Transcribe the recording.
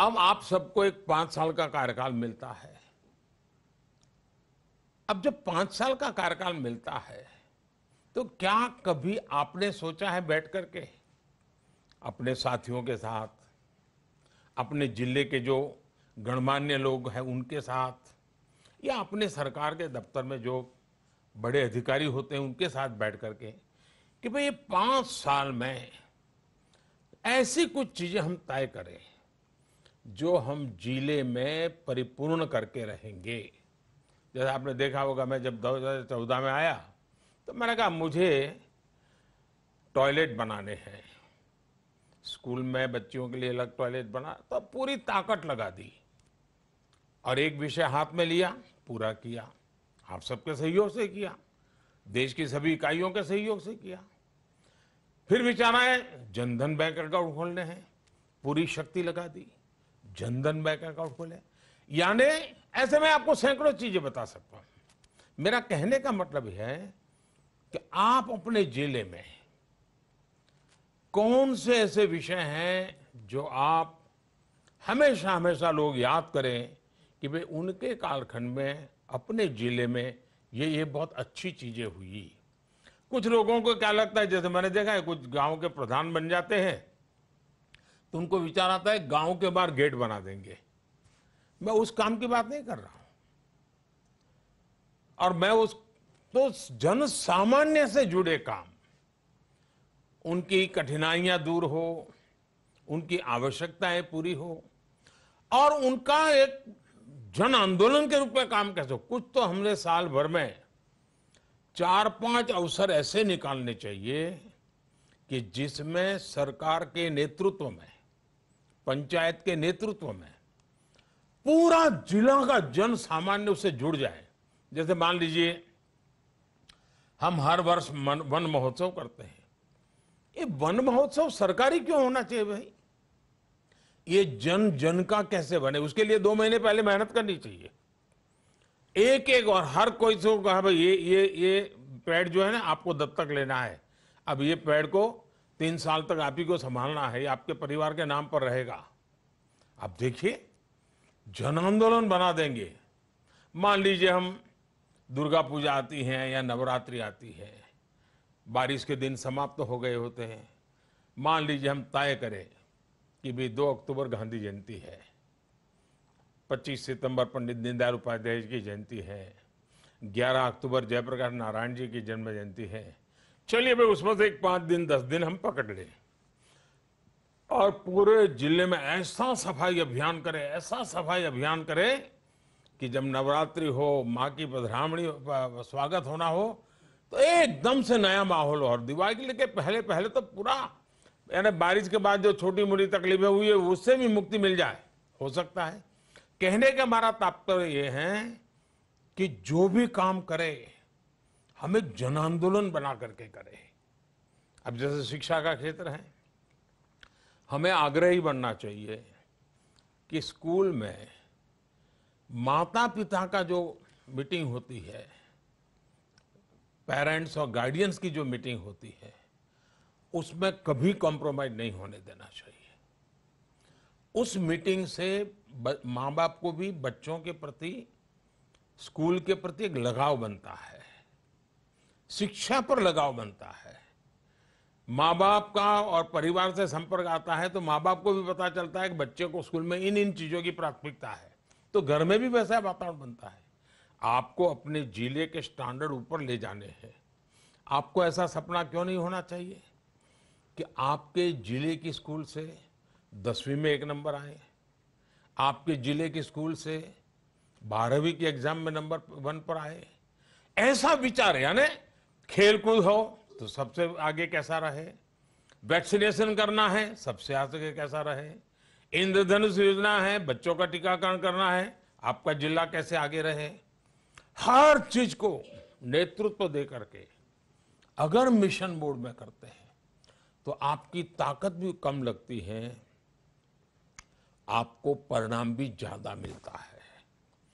अब आप सबको एक पांच साल का कार्यकाल मिलता है अब जब पांच साल का कार्यकाल मिलता है तो क्या कभी आपने सोचा है बैठ करके अपने साथियों के साथ अपने जिले के जो गणमान्य लोग हैं उनके साथ या अपने सरकार के दफ्तर में जो बड़े अधिकारी होते हैं उनके साथ बैठ करके कि भाई ये पांच साल में ऐसी कुछ चीज़ें हम तय करें जो हम जिले में परिपूर्ण करके रहेंगे जैसे आपने देखा होगा मैं जब दो हज़ार चौदह में आया तो मैंने कहा मुझे टॉयलेट बनाने हैं स्कूल में बच्चियों के लिए अलग टॉयलेट बना तो पूरी ताकत लगा दी और एक विषय हाथ में लिया पूरा किया आप सबके सहयोग से किया देश की सभी इकाइयों के सहयोग से किया फिर विचार आए जनधन बैंक अकाउंट खोलने हैं पूरी शक्ति लगा दी जनधन बैंक अकाउंट खोले यानी ऐसे मैं आपको सैकड़ों चीजें बता सकता हूं मेरा कहने का मतलब है कि आप अपने जिले में कौन से ऐसे विषय हैं जो आप हमेशा हमेशा लोग याद करें कि भाई उनके कालखंड में अपने जिले में ये ये बहुत अच्छी चीजें हुई कुछ लोगों को क्या लगता है जैसे मैंने देखा है कुछ गांव के प्रधान बन जाते हैं तो उनको विचार आता है गांव के बाहर गेट बना देंगे मैं उस काम की बात नहीं कर रहा हूं और मैं उस तो जन सामान्य से जुड़े काम उनकी कठिनाइयां दूर हो उनकी आवश्यकताएं पूरी हो और उनका एक जन आंदोलन के रूप में काम कैसे हो कुछ तो हमने साल भर में चार पांच अवसर ऐसे निकालने चाहिए कि जिसमें सरकार के नेतृत्व में पंचायत के नेतृत्व में पूरा जिला का जन सामान्य उससे जुड़ जाए जैसे मान लीजिए हम हर वर्ष वन महोत्सव करते हैं ये वन महोत्सव सरकारी क्यों होना चाहिए भाई ये जन जन का कैसे बने उसके लिए दो महीने पहले मेहनत करनी चाहिए एक एक और हर कोई से कहा भाई ये ये ये पेड़ जो है ना आपको दत्तक लेना है अब ये पेड़ को तीन साल तक आप ही को संभालना है आपके परिवार के नाम पर रहेगा आप देखिए जन आंदोलन बना देंगे मान लीजिए हम दुर्गा पूजा आती है या नवरात्रि आती है बारिश के दिन समाप्त तो हो गए होते हैं मान लीजिए हम तय करें कि भाई दो अक्टूबर गांधी जयंती है 25 सितंबर पंडित दीनदयाल उपाध्याय जी की जयंती है 11 अक्टूबर जयप्रकाश नारायण जी की जन्म जयंती है चलिए भाई उसमें से एक पांच दिन दस दिन हम पकड़ लें और पूरे जिले में ऐसा सफाई अभियान करें ऐसा सफाई अभियान करें कि जब नवरात्रि हो माँ की पधरामणी स्वागत होना हो तो एकदम से नया माहौल और दिवाली के पहले पहले तो पूरा यानी बारिश के बाद जो छोटी मोटी तकलीफें हुई है उससे भी मुक्ति मिल जाए हो सकता है कहने का हमारा तात्पर्य ये है कि जो भी काम करे हम एक जन आंदोलन बना करके करें अब जैसे शिक्षा का क्षेत्र है हमें आग्रही बनना चाहिए कि स्कूल में माता पिता का जो मीटिंग होती है पेरेंट्स और गार्डियंस की जो मीटिंग होती है उसमें कभी कॉम्प्रोमाइज नहीं होने देना चाहिए उस मीटिंग से माँ बाप को भी बच्चों के प्रति स्कूल के प्रति एक लगाव बनता है शिक्षा पर लगाव बनता है माँ बाप का और परिवार से संपर्क आता है तो माँ बाप को भी पता चलता है कि बच्चे को स्कूल में इन इन चीज़ों की प्राथमिकता है तो घर में भी वैसा वातावरण बनता है आपको अपने जिले के स्टैंडर्ड ऊपर ले जाने हैं आपको ऐसा सपना क्यों नहीं होना चाहिए कि आपके जिले की स्कूल से दसवीं में एक नंबर आए आपके जिले के स्कूल से बारहवीं के एग्जाम में नंबर वन पर आए ऐसा विचार यानी खेलकूद हो तो सबसे आगे कैसा रहे वैक्सीनेशन करना है सबसे आगे कैसा रहे इंद्रधनुष योजना है बच्चों का टीकाकरण करना है आपका जिला कैसे आगे रहे हर चीज को नेतृत्व दे करके अगर मिशन बोर्ड में करते हैं तो आपकी ताकत भी कम लगती है आपको परिणाम भी ज्यादा मिलता है